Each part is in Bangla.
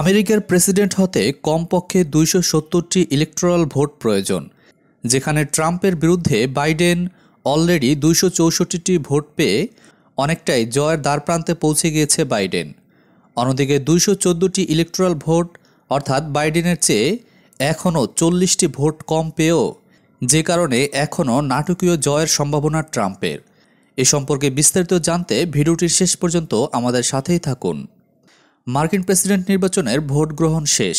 আমেরিকার প্রেসিডেন্ট হতে কমপক্ষে দুইশো সত্তরটি ইলেকট্রাল ভোট প্রয়োজন যেখানে ট্রাম্পের বিরুদ্ধে বাইডেন অলরেডি দুইশো চৌষট্টিটি ভোট পেয়ে অনেকটাই জয়ের দ্বারপ্রান্তে পৌঁছে গিয়েছে বাইডেন অন্যদিকে দুইশো চোদ্দোটি ইলেকট্রাল ভোট অর্থাৎ বাইডেনের চেয়ে এখনও চল্লিশটি ভোট কম পেয়েও যে কারণে এখনও নাটকীয় জয়ের সম্ভাবনা ট্রাম্পের এ সম্পর্কে বিস্তারিত জানতে ভিডিওটির শেষ পর্যন্ত আমাদের সাথেই থাকুন মার্কিন প্রেসিডেন্ট নির্বাচনের ভোট গ্রহণ শেষ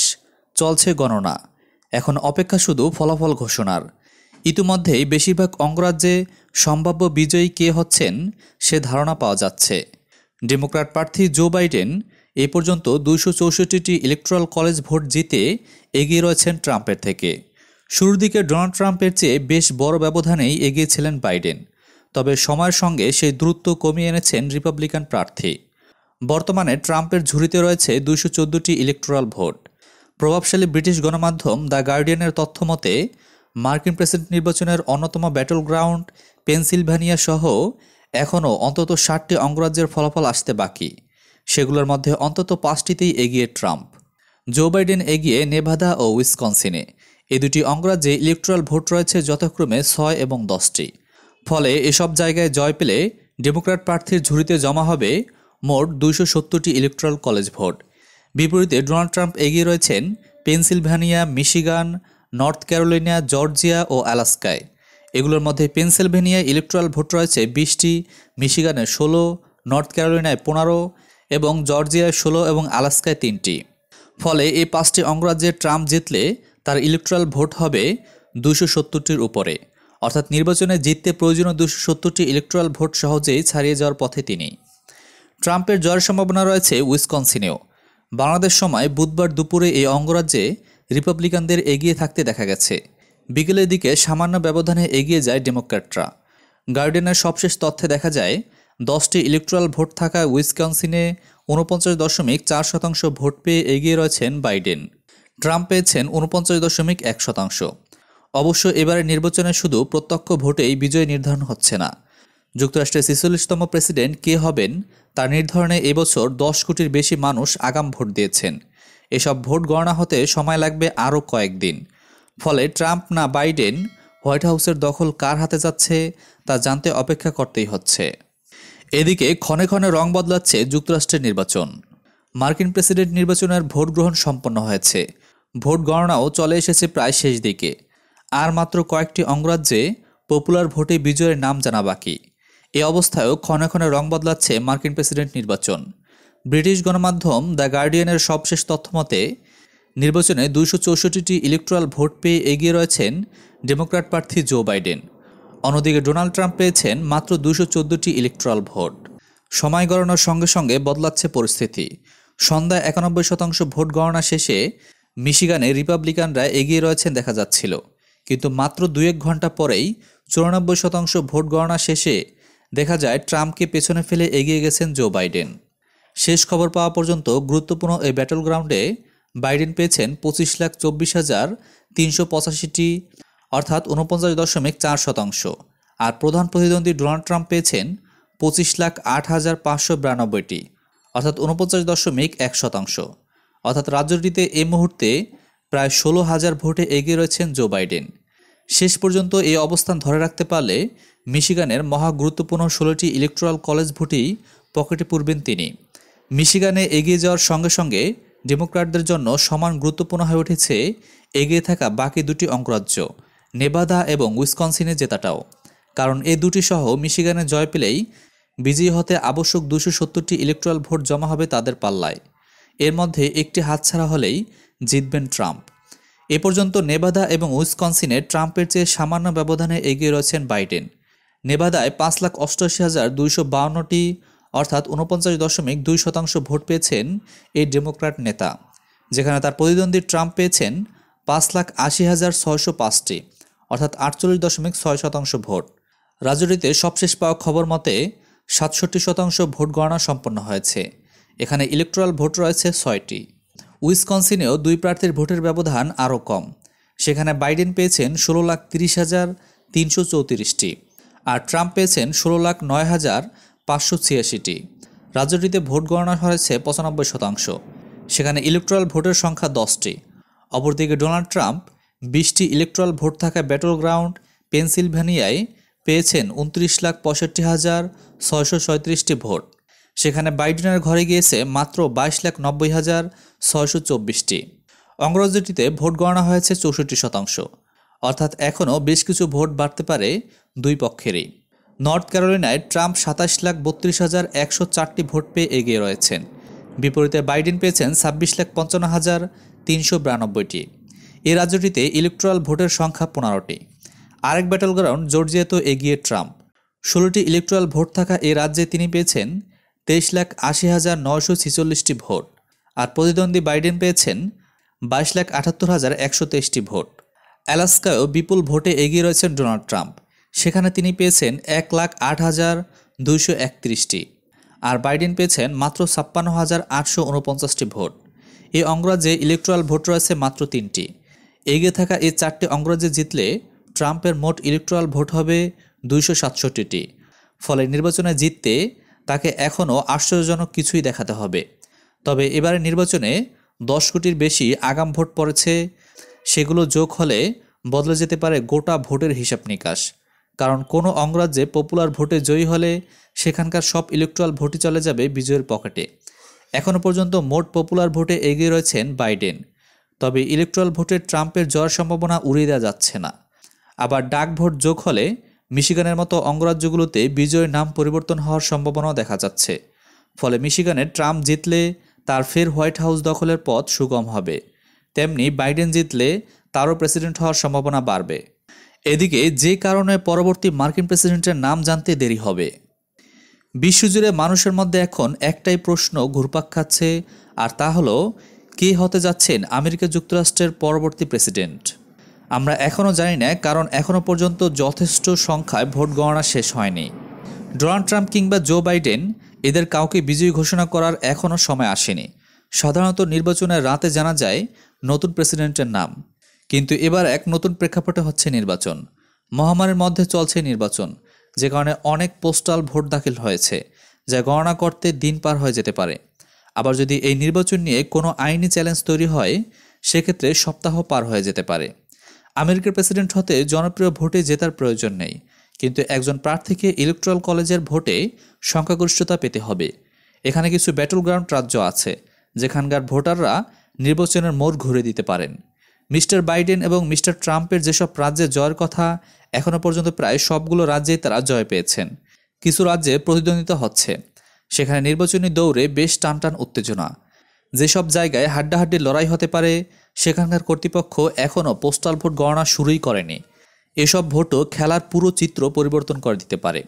চলছে গণনা এখন অপেক্ষা শুধু ফলাফল ঘোষণার ইতিমধ্যেই বেশিরভাগ অঙ্গরাজ্যে সম্ভাব্য বিজয়ী কে হচ্ছেন সে ধারণা পাওয়া যাচ্ছে ডেমোক্র্যাট প্রার্থী জো বাইডেন এ পর্যন্ত দুইশো চৌষট্টিটি ইলেকট্রাল কলেজ ভোট জিতে এগিয়ে রয়েছেন ট্রাম্পের থেকে শুরুর দিকে ডোনাল্ড ট্রাম্পের চেয়ে বেশ বড় ব্যবধানেই এগিয়েছিলেন বাইডেন তবে সময়ের সঙ্গে সেই দ্রুত কমিয়ে এনেছেন রিপাবলিকান প্রার্থী বর্তমানে ট্রাম্পের ঝুড়িতে রয়েছে দুইশো চোদ্দোটি ইলেকট্রাল ভোট প্রভাবশালী ব্রিটিশ গণমাধ্যম দ্য গার্ডিয়ানের তথ্য মতে মার্কিন প্রেসিডেন্ট নির্বাচনের অন্যতম ব্যাটল গ্রাউন্ড পেনসিলভানিয়া সহ এখনও অন্তত ষাটটি অঙ্গরাজ্যের ফলাফল আসতে বাকি সেগুলোর মধ্যে অন্তত পাঁচটিতেই এগিয়ে ট্রাম্প জো বাইডেন এগিয়ে নেভাদা ও উইসকনসিনে এ দুটি অঙ্গরাজ্যে ইলেকট্রাল ভোট রয়েছে যথাক্রমে ছয় এবং দশটি ফলে এসব জায়গায় জয় পেলে ডেমোক্র্যাট প্রার্থীর ঝুড়িতে জমা হবে মোট দুইশো সত্তরটি ইলেকট্রাল কলেজ ভোট বিপরীতে ডোনাল্ড ট্রাম্প এগিয়ে রয়েছেন Pennsylvania Michigan North Carolina Georgia ও আলাস্কায় এগুলোর মধ্যে পেনসিলভেনিয়া ইলেকট্রাল ভোট রয়েছে বিশটি মিশিগানে ষোলো নর্থ ক্যারোলিনায় পনেরো এবং জর্জিয়ায় ষোলো এবং আলাস্কায় তিনটি ফলে এই পাঁচটি অঙ্গরাজ্যে ট্রাম্প জিতলে তার ইলেকট্রাল ভোট হবে দুশো সত্তরটির উপরে অর্থাৎ নির্বাচনে জিততে প্রয়োজনীয় দুশো সত্তরটি ইলেকট্রাল ভোট সহজেই ছাড়িয়ে যাওয়ার পথে তিনি ট্রাম্পের জয়ের সম্ভাবনা রয়েছে উইসকনসিনেও বাংলাদেশ সময় বুধবার দুপুরে এই অঙ্গরাজ্যে রিপাবলিকানদের এগিয়ে থাকতে দেখা গেছে বিকেলের দিকে সামান্য ব্যবধানে এগিয়ে যায় ডেমোক্র্যাটরা গার্ডেনের সবশেষ তথ্যে দেখা যায় দশটি ইলেকট্রাল ভোট থাকা উইসকনসিনে উনপঞ্চাশ দশমিক চার শতাংশ ভোট পেয়ে এগিয়ে রয়েছেন বাইডেন ট্রাম্প পেয়েছেন উনপঞ্চাশ দশমিক এক শতাংশ অবশ্য এবারের নির্বাচনে শুধু প্রত্যক্ষ ভোটেই বিজয় নির্ধারণ হচ্ছে না যুক্তরাষ্ট্রের ছেচল্লিশতম প্রেসিডেন্ট কে হবেন তা নির্ধারণে এবছর দশ কোটির বেশি মানুষ আগাম ভোট দিয়েছেন এসব ভোট গণনা হতে সময় লাগবে আরও কয়েকদিন ফলে ট্রাম্প না বাইডেন হোয়াইট হাউসের দখল কার হাতে যাচ্ছে তা জানতে অপেক্ষা করতেই হচ্ছে এদিকে ক্ষণে ক্ষণে রং বদলাচ্ছে যুক্তরাষ্ট্রের নির্বাচন মার্কিন প্রেসিডেন্ট নির্বাচনের ভোট গ্রহণ সম্পন্ন হয়েছে ভোট গণনাও চলে এসেছে প্রায় শেষ দিকে আর মাত্র কয়েকটি অঙ্গরাজ্যে পপুলার ভোটে বিজয়ের নাম জানা বাকি এ অবস্থায়ও ক্ষণে ক্ষণে রং বদলাচ্ছে মার্কিন প্রেসিডেন্ট নির্বাচন ব্রিটিশ গণমাধ্যম দ্য গার্ডিয়ানের সবশেষ তথ্যমতে নির্বাচনে দুইশো চৌষট্টিটি ইলেকট্রাল ভোট পেয়ে এগিয়ে রয়েছেন ডেমোক্র্যাট প্রার্থী জো বাইডেন অন্যদিকে ডোনাল্ড ট্রাম্প পেয়েছেন মাত্র দুশো চোদ্দোটি ইলেকট্রাল ভোট সময় গড়ানোর সঙ্গে সঙ্গে বদলাচ্ছে পরিস্থিতি সন্ধ্যা একানব্বই শতাংশ ভোট গণনা শেষে মিশিগানে রিপাবলিকানরা এগিয়ে রয়েছেন দেখা যাচ্ছিল কিন্তু মাত্র দু এক ঘন্টা পরেই চুরানব্বই শতাংশ ভোট গণনা শেষে দেখা যায় ট্রাম্পকে পেছনে ফেলে এগিয়ে গেছেন জো বাইডেন শেষ খবর পাওয়া পর্যন্ত গুরুত্বপূর্ণ এই ব্যাটল গ্রাউন্ডে বাইডেন পেয়েছেন পঁচিশ লাখ চব্বিশ হাজার তিনশো পঁচাশিটি অর্থাৎ উনপঞ্চাশ দশমিক চার শতাংশ আর প্রধান প্রতিদ্বন্দ্বী ডোনাল্ড ট্রাম্প পেয়েছেন পঁচিশ লাখ আট হাজার পাঁচশো বিরানব্বইটি অর্থাৎ উনপঞ্চাশ দশমিক এক শতাংশ অর্থাৎ রাজ্যটিতে এই মুহূর্তে প্রায় ষোলো হাজার ভোটে এগিয়ে রয়েছেন জো বাইডেন শেষ পর্যন্ত এই অবস্থান ধরে রাখতে পারলে মিশিগানের মহা গুরুত্বপূর্ণ ষোলোটি ইলেকট্রাল কলেজ ভোটই পকেটে পূর্বেন তিনি মিশিগানে এগিয়ে যাওয়ার সঙ্গে সঙ্গে ডেমোক্র্যাটদের জন্য সমান গুরুত্বপূর্ণ হয়ে উঠেছে এগিয়ে থাকা বাকি দুটি অঙ্গরাজ্য নেবাদা এবং উইসকনসিনে জেতাটাও কারণ এ দুটি সহ মিশিগানে জয় পেলেই বিজয়ী হতে আবশ্যক দুশো সত্তরটি ইলেকট্রাল ভোট জমা হবে তাদের পাল্লায় এর মধ্যে একটি হাতছাড়া হলেই জিতবেন ট্রাম্প এ পর্যন্ত নেভাদা এবং উইসকনসিনে ট্রাম্পের চেয়ে সামান্য ব্যবধানে এগিয়ে রয়েছেন বাইডেন নেভাদায় পাঁচ লাখ অষ্টআশি হাজার দুইশো বাউন্নটি অর্থাৎ উনপঞ্চাশ দশমিক দুই শতাংশ ভোট পেয়েছেন এই ডেমোক্র্যাট নেতা যেখানে তার প্রতিদ্বন্দ্বী ট্রাম্প পেয়েছেন পাঁচ লাখ আশি হাজার ছয়শো পাঁচটি অর্থাৎ আটচল্লিশ দশমিক ছয় শতাংশ ভোট রাজনীতিতে সবশেষ পাওয়া খবর মতে সাতষট্টি শতাংশ ভোট গণনা সম্পন্ন হয়েছে এখানে ইলেকট্রাল ভোট রয়েছে ছয়টি উইসকনসিনেও দুই প্রার্থীর ভোটের ব্যবধান আরও কম সেখানে বাইডেন পেয়েছেন ষোলো লাখ তিরিশ হাজার তিনশো চৌত্রিশটি আর ট্রাম্প পেয়েছেন ষোলো লাখ নয় হাজার পাঁচশো ছিয়াশিটি রাজ্যটিতে ভোট গণনা হয়েছে পঁচানব্বই শতাংশ সেখানে ইলেকট্রাল ভোটের সংখ্যা দশটি অপরদিকে ডোনাল্ড ট্রাম্প বিশটি ইলেকট্রাল ভোট থাকা ব্যাটল গ্রাউন্ড পেনসিলভেনিয়ায় পেয়েছেন উনত্রিশ লাখ পঁয়ষট্টি হাজার ছয়শো ভোট সেখানে বাইডেনের ঘরে গিয়েছে মাত্র বাইশ লাখ নব্বই হাজার ছয়শো চব্বিশটি অঙ্গরাজ্যটিতে ভোট গণনা হয়েছে চৌষট্টি শতাংশ অর্থাৎ এখনও বেশ কিছু ভোট বাড়তে পারে দুই পক্ষেরই নর্থ ক্যারোলিনায় ট্রাম্প সাতাশ লাখ বত্রিশ হাজার একশো চারটি ভোট পেয়ে এগিয়ে রয়েছেন বিপরীতে বাইডেন পেয়েছেন ছাব্বিশ লাখ পঞ্চান্ন হাজার তিনশো বিরানব্বইটি এ রাজ্যটিতে ইলেকট্রাল ভোটের সংখ্যা পনেরোটি আরেক ব্যাটল গ্রাউন্ড জর্জিয়াতেও এগিয়ে ট্রাম্প ষোলোটি ইলেকট্রাল ভোট থাকা এ রাজ্যে তিনি পেয়েছেন তেইশ লাখ আশি হাজার নশো ছিচল্লিশটি ভোট আর প্রতিদ্বন্দ্বী বাইডেন পেয়েছেন বাইশ লাখ আটাত্তর হাজার একশো তেইশটি ভোট অ্যালাস্কায়ও বিপুল ভোটে এগিয়ে রয়েছেন ডোনাল্ড ট্রাম্প সেখানে তিনি পেয়েছেন এক লাখ আট হাজার দুইশো একত্রিশটি আর বাইডেন পেয়েছেন মাত্র ছাপ্পান্ন হাজার আটশো উনপঞ্চাশটি ভোট এই অঙ্গরাজ্যে ইলেকট্রাল ভোট রয়েছে মাত্র তিনটি এগিয়ে থাকা এই চারটি অঙ্গরাজ্যে জিতলে ট্রাম্পের মোট ইলেকট্রাল ভোট হবে দুইশো সাতষট্টিটি ফলে নির্বাচনে জিততে তাকে এখনও আশ্চর্যজনক কিছুই দেখাতে হবে তবে এবারের নির্বাচনে দশ কোটির বেশি আগাম ভোট পড়েছে সেগুলো যোগ হলে বদলে যেতে পারে গোটা ভোটের হিসাব নিকাশ কারণ কোনো অঙ্গরাজ্যে পপুলার ভোটে জয়ী হলে সেখানকার সব ইলেকট্রাল ভোটই চলে যাবে বিজয়ের পকেটে এখনও পর্যন্ত মোট পপুলার ভোটে এগিয়ে রয়েছেন বাইডেন তবে ইলেকট্রাল ভোটে ট্রাম্পের জয়ের সম্ভাবনা উড়িয়ে দেওয়া যাচ্ছে না আবার ডাক ভোট যোগ হলে মিশিগানের মতো অঙ্গরাজ্যগুলোতে বিজয়ের নাম পরিবর্তন হওয়ার সম্ভাবনাও দেখা যাচ্ছে ফলে মিশিগানে ট্রাম্প জিতলে তার ফের হোয়াইট হাউস দখলের পথ সুগম হবে তেমনি বাইডেন জিতলে তারও প্রেসিডেন্ট হওয়ার সম্ভাবনা বাড়বে এদিকে যে কারণে পরবর্তী মার্কিন প্রেসিডেন্টের নাম জানতে দেরি হবে বিশ্বজুড়ে মানুষের মধ্যে এখন একটাই প্রশ্ন ঘুরপাক খাচ্ছে আর তা হলো কে হতে যাচ্ছেন আমেরিকা যুক্তরাষ্ট্রের পরবর্তী প্রেসিডেন্ট আমরা এখনও জানি না কারণ এখনও পর্যন্ত যথেষ্ট সংখ্যায় ভোট গণনা শেষ হয়নি ডোনাল্ড ট্রাম্প কিংবা জো বাইডেন এদের কাউকে বিজয়ী ঘোষণা করার এখনও সময় আসেনি সাধারণত নির্বাচনের রাতে জানা যায় নতুন প্রেসিডেন্টের নাম কিন্তু এবার এক নতুন প্রেক্ষাপটে হচ্ছে নির্বাচন মহামারীর মধ্যে চলছে নির্বাচন যে কারণে অনেক পোস্টাল ভোট দাখিল হয়েছে যা গণনা করতে দিন পার হয়ে যেতে পারে আবার যদি এই নির্বাচন নিয়ে কোনো আইনি চ্যালেঞ্জ তৈরি হয় সেক্ষেত্রে সপ্তাহ পার হয়ে যেতে পারে আমেরিকার প্রেসিডেন্ট হতে জনপ্রিয় ভোটে জেতার প্রয়োজন নেই কিন্তু একজন প্রার্থীকে ইলেকট্রাল কলেজের ভোটে সংখ্যাগরিষ্ঠতা পেতে হবে এখানে কিছু ব্যাটল গ্রাউন্ড রাজ্য আছে যেখানকার ভোটাররা নির্বাচনের মোড় ঘুরে দিতে পারেন মিস্টার বাইডেন এবং মিস্টার ট্রাম্পের যেসব রাজ্যে জয়ের কথা এখনও পর্যন্ত প্রায় সবগুলো রাজ্যেই তারা জয় পেয়েছেন কিছু রাজ্যে প্রতিদ্বন্দ্বিতা হচ্ছে সেখানে নির্বাচনী দৌড়ে বেশ টানটান উত্তেজনা যেসব জায়গায় হাড্ডাহাড্ডি লড়াই হতে পারে সেখানকার কর্তৃপক্ষ এখনও পোস্টাল ভোট গণনা শুরুই করেনি এসব ভোটও খেলার পুরো চিত্র পরিবর্তন করে দিতে পারে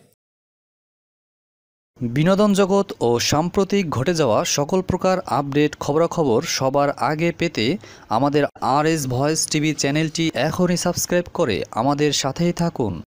বিনোদন জগৎ ও সাম্প্রতিক ঘটে যাওয়া সকল প্রকার আপডেট খবরাখবর সবার আগে পেতে আমাদের আর এস ভয়েস টিভি চ্যানেলটি এখনই সাবস্ক্রাইব করে আমাদের সাথেই থাকুন